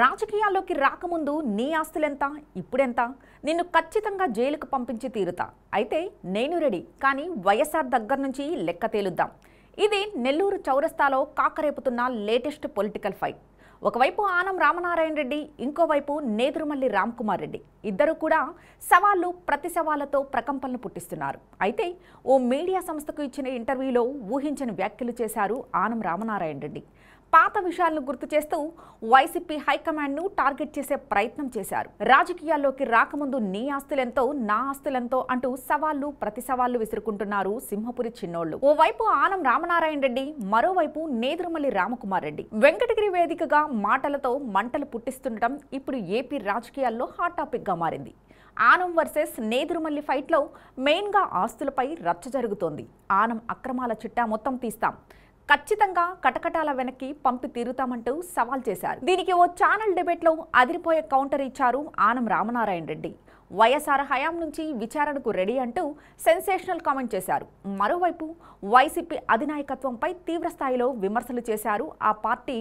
రాజకీయాల్లోకి రాకముందు నీ ఆస్తులెంత ఇప్పుడెంత నిన్ను ఖచ్చితంగా జైలుకు పంపించి తీరుతా అయితే నేను రెడీ కానీ వైఎస్ఆర్ దగ్గర నుంచి లెక్క తేలుద్దాం ఇది నెల్లూరు చౌరస్తాలో కాకరేపుతున్న లేటెస్ట్ పొలిటికల్ ఫైట్ ఒకవైపు ఆనం రామనారాయణ రెడ్డి ఇంకోవైపు నేదురుమల్లి కుమార్ రెడ్డి ఇద్దరు కూడా సవాళ్లు ప్రతి సవాళ్లతో ప్రకంపనలు పుట్టిస్తున్నారు అయితే ఓ మీడియా సంస్థకు ఇచ్చిన ఇంటర్వ్యూలో ఊహించని వ్యాఖ్యలు చేశారు ఆనం రామనారాయణ రెడ్డి పాత విషయాలను గుర్తు చేస్తూ వైసీపీ హైకమాండ్ను టార్గెట్ చేసే ప్రయత్నం చేశారు రాజకీయాల్లోకి రాకముందు నీ ఆస్తులెంతో నా ఆస్తులెంతో అంటూ సవాళ్లు ప్రతి సవాళ్లు విసురుకుంటున్నారు సింహపురి చిన్నోళ్లు ఓవైపు ఆనం రామనారాయణ రెడ్డి మరోవైపు నేదురుమల్లి రామకుమార్ రెడ్డి వెంకటగిరి వేదికగా మాటలతో మంటలు పుట్టిస్తుండటం ఇప్పుడు ఏపీ రాజకీయాల్లో హాట్ టాపిక్గా మారింది ఆనం వర్సెస్ నేదురుమల్లి ఫైట్లో మెయిన్గా ఆస్తులపై రచ్చ జరుగుతోంది ఆనం అక్రమాల చిట్టా మొత్తం తీస్తాం ఖచ్చితంగా కటకటాల వెనక్కి పంపి తీరుతామంటూ సవాల్ చేశారు దీనికి ఓ ఛానల్ డిబేట్లో అదిరిపోయే కౌంటర్ ఇచ్చారు ఆనం రామనారాయణ రెడ్డి వైఎస్ఆర్ హయాం నుంచి విచారణకు రెడీ అంటూ సెన్సేషనల్ కామెంట్ చేశారు మరోవైపు వైసీపీ అధినాయకత్వంపై తీవ్రస్థాయిలో విమర్శలు చేశారు ఆ పార్టీ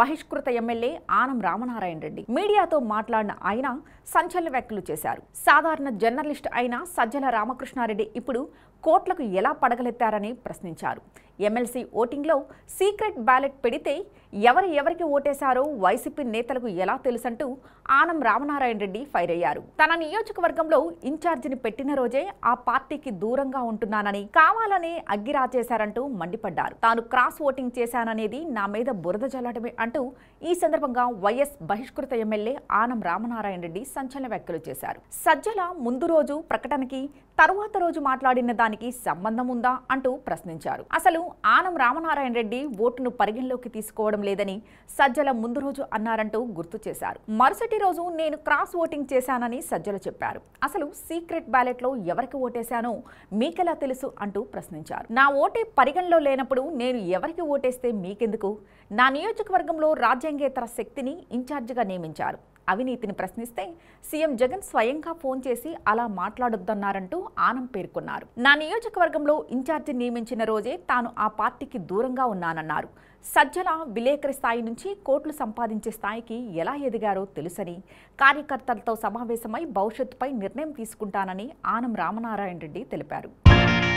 బహిష్కృత ఎమ్మెల్యే ఆనం రామనారాయణ రెడ్డి మీడియాతో మాట్లాడిన ఆయన సంచలన వ్యాఖ్యలు చేశారు సాధారణ జర్నలిస్ట్ అయిన సజ్జల రామకృష్ణారెడ్డి ఇప్పుడు కోట్లకు ఎలా పడగలెత్తారని ప్రశ్నించారు ఎమ్మెల్సీ ఓటింగ్లో సీక్రెట్ బ్యాలెట్ పెడితే ఎవరు ఎవరికి ఓటేశారో వైసీపీ నేతలకు ఎలా తెలుసంటూ ఆనం రామనారాయణ రెడ్డి ఫైర్ అయ్యారు తన నియోజక నియోజకవర్గంలో ఇన్ఛార్జిని పెట్టిన రోజే ఆ పార్టీకి దూరంగా ఉంటున్నానని కావాలని అగ్గిరా చేశారంటూ మండిపడ్డారు తాను క్రాస్ ఓటింగ్ చేశాననేది నా మీద బురద జల్లడమే అంటూ ఈ సందర్భంగా వైఎస్ బహిష్కృత ఎమ్మెల్యే ఆనం రామనారాయణ రెడ్డి సంచలన వ్యాఖ్యలు చేశారు సజ్జల ముందు రోజు ప్రకటనకి తరువాత రోజు మాట్లాడిన దానికి సంబంధం ఉందా అంటూ ప్రశ్నించారు అసలు ఆనం రామనారాయణ రెడ్డి ఓటును పరిగణలోకి తీసుకోవడం లేదని సజ్జల ముందు రోజు అన్నారంటూ గుర్తు చేశారు మరుసటి రోజు నేను క్రాస్ ఓటింగ్ చేశానని సజ్జల చెప్పారు చెప్పారు అసలు సీక్రెట్ బ్యాలెట్లో ఎవరికి ఓటేశాను మీకెలా తెలుసు అంటూ ప్రశ్నించారు నా ఓటే పరిగణలో లేనప్పుడు నేను ఎవరికి ఓటేస్తే మీకెందుకు నా నియోజకవర్గంలో రాజ్యాంగేతర శక్తిని ఇన్ఛార్జిగా నియమించారు అవినీతిని ప్రశ్నిస్తే సీఎం జగన్ స్వయంగా ఫోన్ చేసి అలా మాట్లాడొద్దన్నారంటూ ఆనం పేర్కొన్నారు నా నియోజకవర్గంలో ఇన్ఛార్జి నియమించిన రోజే తాను ఆ పార్టీకి దూరంగా ఉన్నానన్నారు సజ్జల విలేకరి స్థాయి నుంచి కోట్లు సంపాదించే స్థాయికి ఎలా ఎదిగారో తెలుసని కార్యకర్తలతో సమావేశమై భవిష్యత్తుపై నిర్ణయం తీసుకుంటానని ఆనం రామనారాయణ రెడ్డి తెలిపారు